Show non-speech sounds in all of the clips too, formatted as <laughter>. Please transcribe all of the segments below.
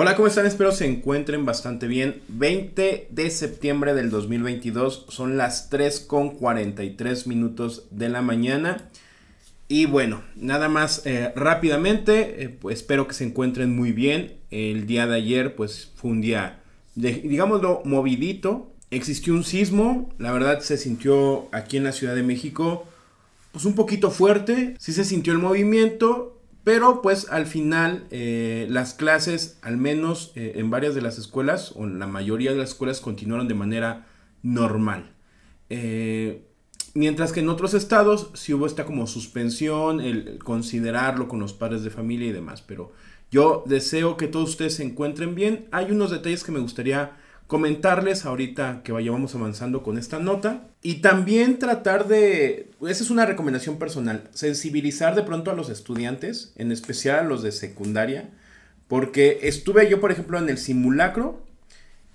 Hola, ¿cómo están? Espero se encuentren bastante bien. 20 de septiembre del 2022, son las 3 con 43 minutos de la mañana. Y bueno, nada más eh, rápidamente, eh, pues, espero que se encuentren muy bien. El día de ayer pues fue un día, digámoslo, movidito. Existió un sismo, la verdad se sintió aquí en la Ciudad de México pues un poquito fuerte, sí se sintió el movimiento, pero pues al final eh, las clases, al menos eh, en varias de las escuelas, o en la mayoría de las escuelas, continuaron de manera normal. Eh, mientras que en otros estados sí hubo esta como suspensión, el considerarlo con los padres de familia y demás. Pero yo deseo que todos ustedes se encuentren bien. Hay unos detalles que me gustaría comentarles ahorita que vayamos avanzando con esta nota. Y también tratar de, esa es una recomendación personal, sensibilizar de pronto a los estudiantes, en especial a los de secundaria, porque estuve yo, por ejemplo, en el simulacro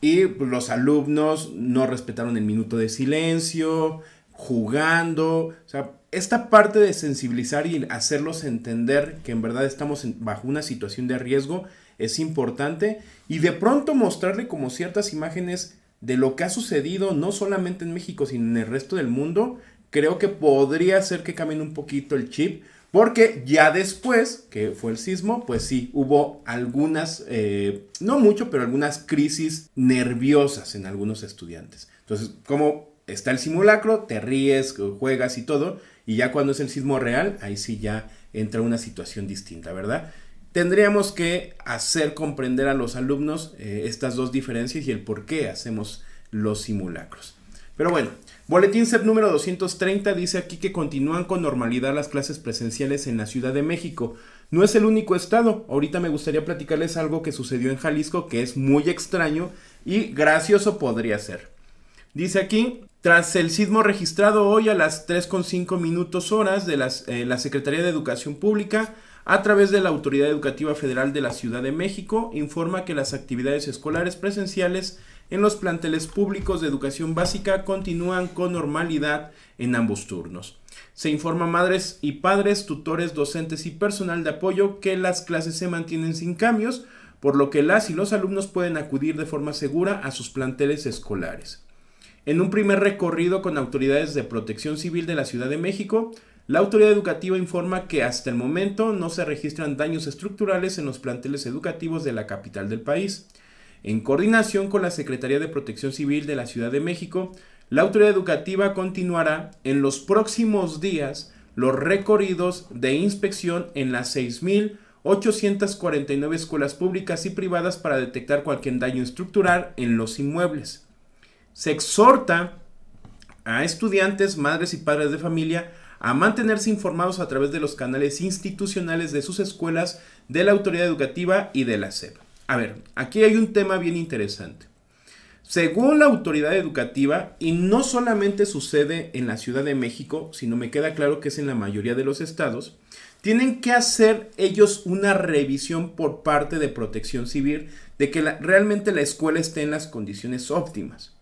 y los alumnos no respetaron el minuto de silencio, jugando, o sea, esta parte de sensibilizar y hacerlos entender que en verdad estamos bajo una situación de riesgo es importante y de pronto mostrarle como ciertas imágenes de lo que ha sucedido no solamente en México, sino en el resto del mundo, creo que podría hacer que camine un poquito el chip, porque ya después, que fue el sismo, pues sí, hubo algunas, eh, no mucho, pero algunas crisis nerviosas en algunos estudiantes. Entonces, como está el simulacro, te ríes, juegas y todo, y ya cuando es el sismo real, ahí sí ya entra una situación distinta, ¿verdad? tendríamos que hacer comprender a los alumnos eh, estas dos diferencias y el por qué hacemos los simulacros. Pero bueno, Boletín SEP número 230 dice aquí que continúan con normalidad las clases presenciales en la Ciudad de México. No es el único estado. Ahorita me gustaría platicarles algo que sucedió en Jalisco que es muy extraño y gracioso podría ser. Dice aquí, tras el sismo registrado hoy a las 3.5 minutos horas de eh, la Secretaría de Educación Pública, a través de la Autoridad Educativa Federal de la Ciudad de México, informa que las actividades escolares presenciales en los planteles públicos de educación básica continúan con normalidad en ambos turnos. Se informa a madres y padres, tutores, docentes y personal de apoyo que las clases se mantienen sin cambios, por lo que las y los alumnos pueden acudir de forma segura a sus planteles escolares. En un primer recorrido con autoridades de protección civil de la Ciudad de México, la autoridad educativa informa que hasta el momento no se registran daños estructurales en los planteles educativos de la capital del país. En coordinación con la Secretaría de Protección Civil de la Ciudad de México, la autoridad educativa continuará en los próximos días los recorridos de inspección en las 6.849 escuelas públicas y privadas para detectar cualquier daño estructural en los inmuebles. Se exhorta a estudiantes, madres y padres de familia a mantenerse informados a través de los canales institucionales de sus escuelas, de la autoridad educativa y de la SEP. A ver, aquí hay un tema bien interesante. Según la autoridad educativa, y no solamente sucede en la Ciudad de México, sino me queda claro que es en la mayoría de los estados, tienen que hacer ellos una revisión por parte de protección civil de que realmente la escuela esté en las condiciones óptimas.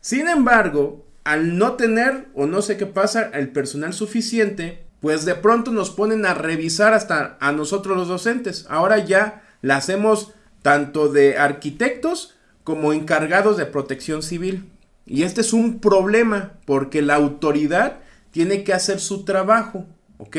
Sin embargo, al no tener o no sé qué pasa, el personal suficiente, pues de pronto nos ponen a revisar hasta a nosotros los docentes. Ahora ya la hacemos tanto de arquitectos como encargados de protección civil. Y este es un problema porque la autoridad tiene que hacer su trabajo, ¿ok?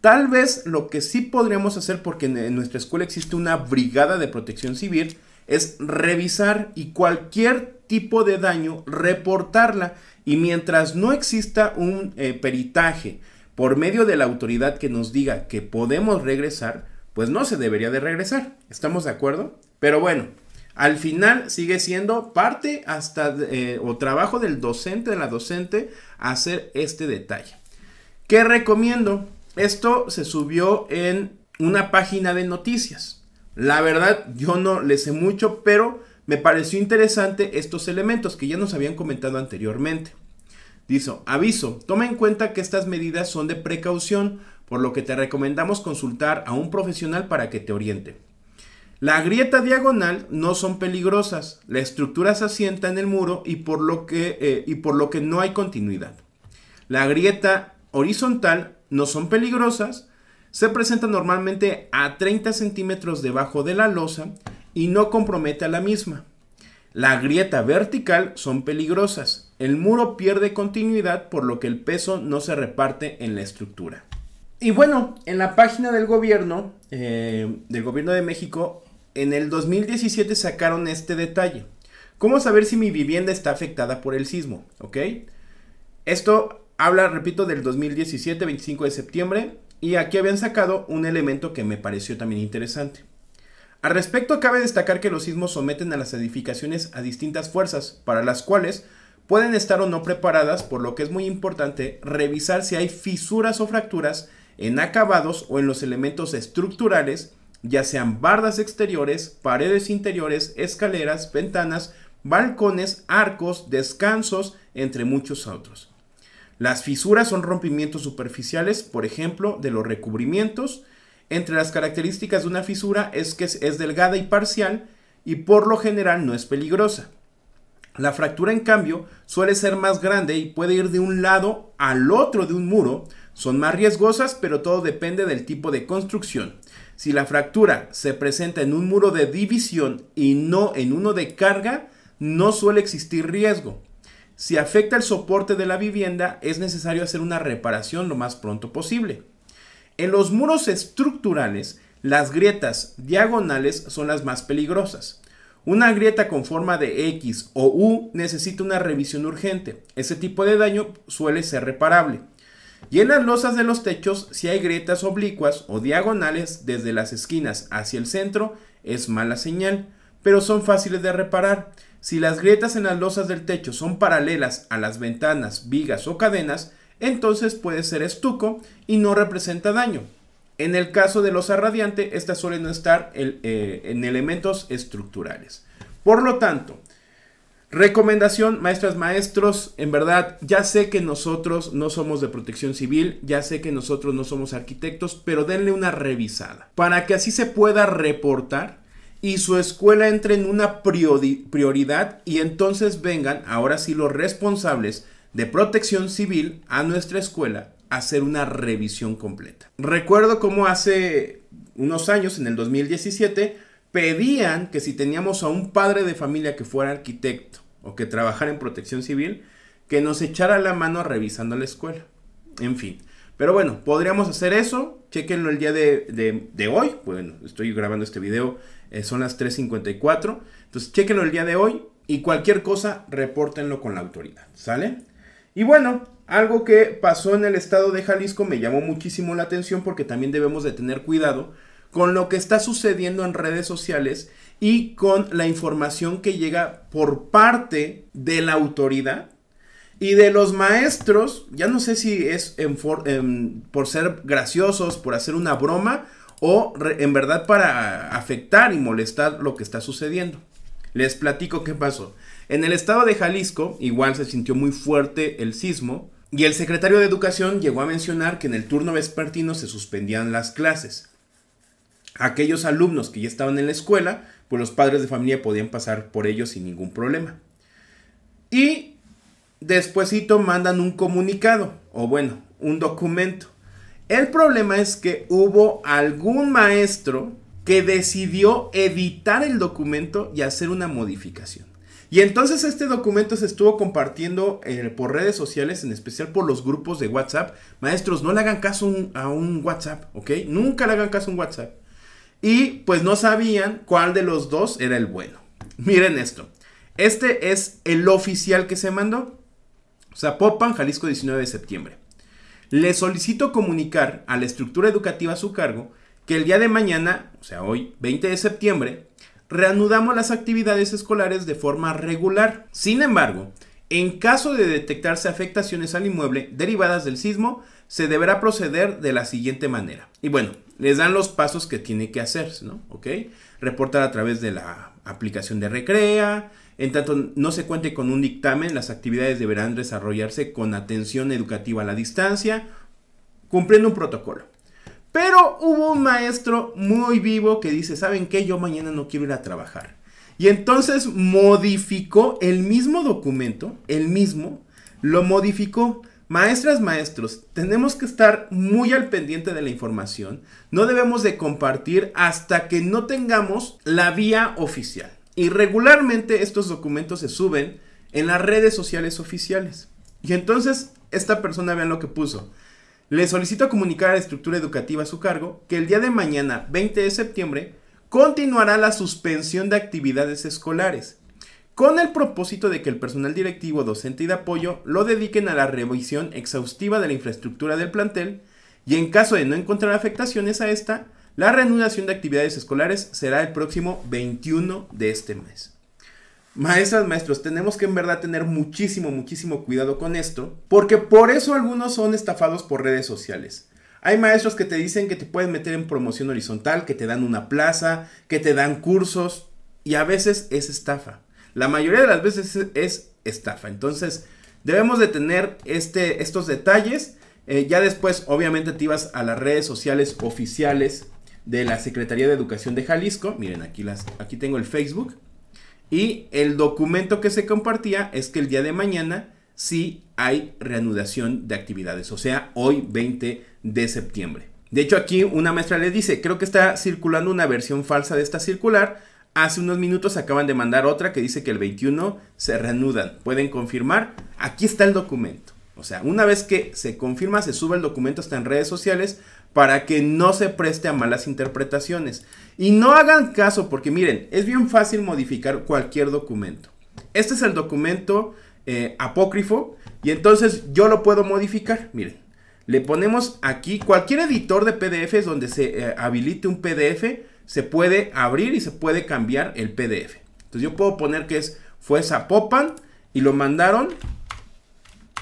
Tal vez lo que sí podríamos hacer, porque en nuestra escuela existe una brigada de protección civil, es revisar y cualquier tipo de daño, reportarla y mientras no exista un eh, peritaje por medio de la autoridad que nos diga que podemos regresar, pues no se debería de regresar. ¿Estamos de acuerdo? Pero bueno, al final sigue siendo parte hasta eh, o trabajo del docente, de la docente, hacer este detalle. ¿Qué recomiendo? Esto se subió en una página de noticias. La verdad, yo no le sé mucho, pero me pareció interesante estos elementos que ya nos habían comentado anteriormente. Dice, aviso, toma en cuenta que estas medidas son de precaución, por lo que te recomendamos consultar a un profesional para que te oriente. La grieta diagonal no son peligrosas, la estructura se asienta en el muro y por lo que, eh, y por lo que no hay continuidad. La grieta horizontal no son peligrosas, se presenta normalmente a 30 centímetros debajo de la losa y no compromete a la misma. La grieta vertical son peligrosas. El muro pierde continuidad por lo que el peso no se reparte en la estructura. Y bueno, en la página del gobierno, eh, del gobierno de México, en el 2017 sacaron este detalle. ¿Cómo saber si mi vivienda está afectada por el sismo? Esto habla, repito, del 2017, 25 de septiembre. Y aquí habían sacado un elemento que me pareció también interesante. Al respecto, cabe destacar que los sismos someten a las edificaciones a distintas fuerzas, para las cuales pueden estar o no preparadas, por lo que es muy importante revisar si hay fisuras o fracturas en acabados o en los elementos estructurales, ya sean bardas exteriores, paredes interiores, escaleras, ventanas, balcones, arcos, descansos, entre muchos otros. Las fisuras son rompimientos superficiales, por ejemplo, de los recubrimientos, entre las características de una fisura es que es delgada y parcial y por lo general no es peligrosa. La fractura, en cambio, suele ser más grande y puede ir de un lado al otro de un muro. Son más riesgosas, pero todo depende del tipo de construcción. Si la fractura se presenta en un muro de división y no en uno de carga, no suele existir riesgo. Si afecta el soporte de la vivienda, es necesario hacer una reparación lo más pronto posible. En los muros estructurales, las grietas diagonales son las más peligrosas. Una grieta con forma de X o U necesita una revisión urgente. Ese tipo de daño suele ser reparable. Y en las losas de los techos, si hay grietas oblicuas o diagonales desde las esquinas hacia el centro, es mala señal, pero son fáciles de reparar. Si las grietas en las losas del techo son paralelas a las ventanas, vigas o cadenas, entonces puede ser estuco y no representa daño. En el caso de los radiante, estas suelen estar eh, en elementos estructurales. Por lo tanto, recomendación, maestras, maestros, en verdad, ya sé que nosotros no somos de protección civil, ya sé que nosotros no somos arquitectos, pero denle una revisada para que así se pueda reportar y su escuela entre en una prioridad y entonces vengan, ahora sí, los responsables de protección civil a nuestra escuela hacer una revisión completa. Recuerdo cómo hace unos años, en el 2017, pedían que si teníamos a un padre de familia que fuera arquitecto o que trabajara en protección civil, que nos echara la mano revisando la escuela. En fin. Pero bueno, podríamos hacer eso. Chequenlo el día de, hoy. Bueno, estoy grabando este video. Eh, son las 3.54. Entonces, chequenlo el día de hoy. Y cualquier cosa, repórtenlo con la autoridad. ¿Sale? Y bueno, algo que pasó en el estado de Jalisco me llamó muchísimo la atención porque también debemos de tener cuidado con lo que está sucediendo en redes sociales y con la información que llega por parte de la autoridad y de los maestros. Ya no sé si es por ser graciosos, por hacer una broma o en verdad para afectar y molestar lo que está sucediendo. Les platico qué pasó. En el estado de Jalisco, igual se sintió muy fuerte el sismo, y el secretario de Educación llegó a mencionar que en el turno vespertino se suspendían las clases. Aquellos alumnos que ya estaban en la escuela, pues los padres de familia podían pasar por ellos sin ningún problema. Y despuésito mandan un comunicado, o bueno, un documento. El problema es que hubo algún maestro que decidió editar el documento y hacer una modificación. Y entonces este documento se estuvo compartiendo eh, por redes sociales, en especial por los grupos de WhatsApp. Maestros, no le hagan caso a un WhatsApp, ¿ok? Nunca le hagan caso a un WhatsApp. Y pues no sabían cuál de los dos era el bueno. <laughs> Miren esto. Este es el oficial que se mandó. Zapopan, Jalisco 19 de septiembre. Le solicito comunicar a la estructura educativa a su cargo que el día de mañana, o sea, hoy 20 de septiembre, reanudamos las actividades escolares de forma regular. Sin embargo, en caso de detectarse afectaciones al inmueble derivadas del sismo, se deberá proceder de la siguiente manera. Y bueno, les dan los pasos que tiene que hacerse, ¿no? ¿Ok? Reportar a través de la aplicación de Recrea. En tanto no se cuente con un dictamen, las actividades deberán desarrollarse con atención educativa a la distancia, cumpliendo un protocolo. Pero hubo un maestro muy vivo que dice, ¿saben qué? Yo mañana no quiero ir a trabajar. Y entonces modificó el mismo documento, el mismo, lo modificó. Maestras, maestros, tenemos que estar muy al pendiente de la información. No debemos de compartir hasta que no tengamos la vía oficial. Y regularmente estos documentos se suben en las redes sociales oficiales. Y entonces esta persona vean lo que puso le solicito comunicar a la estructura educativa a su cargo que el día de mañana, 20 de septiembre, continuará la suspensión de actividades escolares, con el propósito de que el personal directivo, docente y de apoyo lo dediquen a la revisión exhaustiva de la infraestructura del plantel y en caso de no encontrar afectaciones a esta, la reanudación de actividades escolares será el próximo 21 de este mes. Maestras, maestros, tenemos que en verdad tener muchísimo, muchísimo cuidado con esto, porque por eso algunos son estafados por redes sociales. Hay maestros que te dicen que te pueden meter en promoción horizontal, que te dan una plaza, que te dan cursos, y a veces es estafa. La mayoría de las veces es estafa. Entonces, debemos de tener este, estos detalles. Eh, ya después, obviamente, te ibas a las redes sociales oficiales de la Secretaría de Educación de Jalisco. Miren, aquí, las, aquí tengo el Facebook. Y el documento que se compartía es que el día de mañana sí hay reanudación de actividades, o sea, hoy 20 de septiembre. De hecho, aquí una maestra le dice, creo que está circulando una versión falsa de esta circular. Hace unos minutos acaban de mandar otra que dice que el 21 se reanudan. ¿Pueden confirmar? Aquí está el documento. O sea, una vez que se confirma, se sube el documento hasta en redes sociales para que no se preste a malas interpretaciones. Y no hagan caso porque miren, es bien fácil modificar cualquier documento. Este es el documento eh, apócrifo y entonces yo lo puedo modificar. Miren, le ponemos aquí cualquier editor de PDF. donde se eh, habilite un PDF, se puede abrir y se puede cambiar el PDF. Entonces yo puedo poner que es fue Zapopan y lo mandaron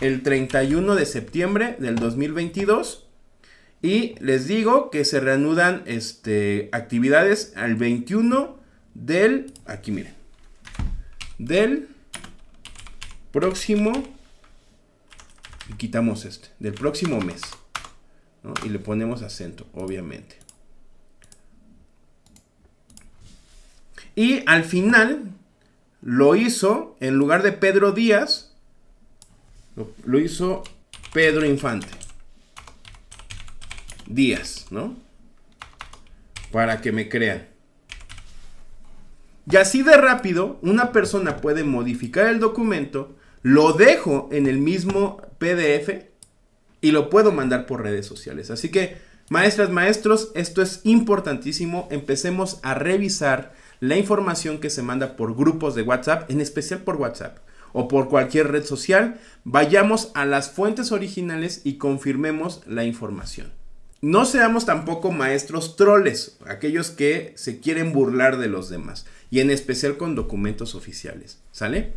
el 31 de septiembre del 2022 y les digo que se reanudan este, actividades al 21 del, aquí miren, del próximo, quitamos este, del próximo mes. Y le ponemos acento, obviamente. Y al final lo hizo, en lugar de Pedro Díaz, lo hizo Pedro Infante días, ¿no? Para que me crean. Y así de rápido, una persona puede modificar el documento, lo dejo en el mismo PDF y lo puedo mandar por redes sociales. Así que, maestras, maestros, esto es importantísimo. Empecemos a revisar la información que se manda por grupos de WhatsApp, en especial por WhatsApp o por cualquier red social. Vayamos a las fuentes originales y confirmemos la información. No seamos tampoco maestros troles, aquellos que se quieren burlar de los demás, y en especial con documentos oficiales, ¿sale?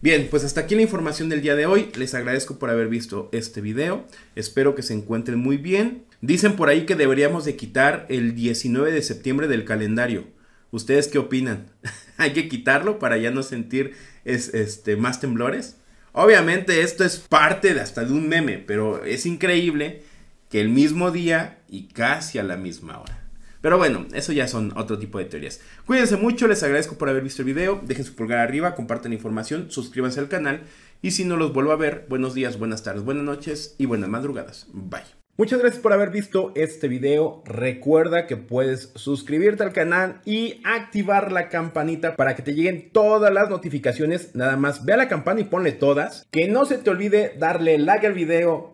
Bien, pues hasta aquí la información del día de hoy. Les agradezco por haber visto este video. Espero que se encuentren muy bien. Dicen por ahí que deberíamos de quitar el 19 de septiembre del calendario. ¿Ustedes qué opinan? <laughs> ¿Hay que quitarlo para ya no sentir este, más temblores? Obviamente esto es parte de hasta de un meme, pero es increíble que el mismo día y casi a la misma hora. Pero bueno, eso ya son otro tipo de teorías. Cuídense mucho, les agradezco por haber visto el video, dejen su pulgar arriba, compartan información, suscríbanse al canal y si no los vuelvo a ver, buenos días, buenas tardes, buenas noches y buenas madrugadas. Bye. Muchas gracias por haber visto este video. Recuerda que puedes suscribirte al canal y activar la campanita para que te lleguen todas las notificaciones. Nada más ve a la campana y ponle todas. Que no se te olvide darle like al video,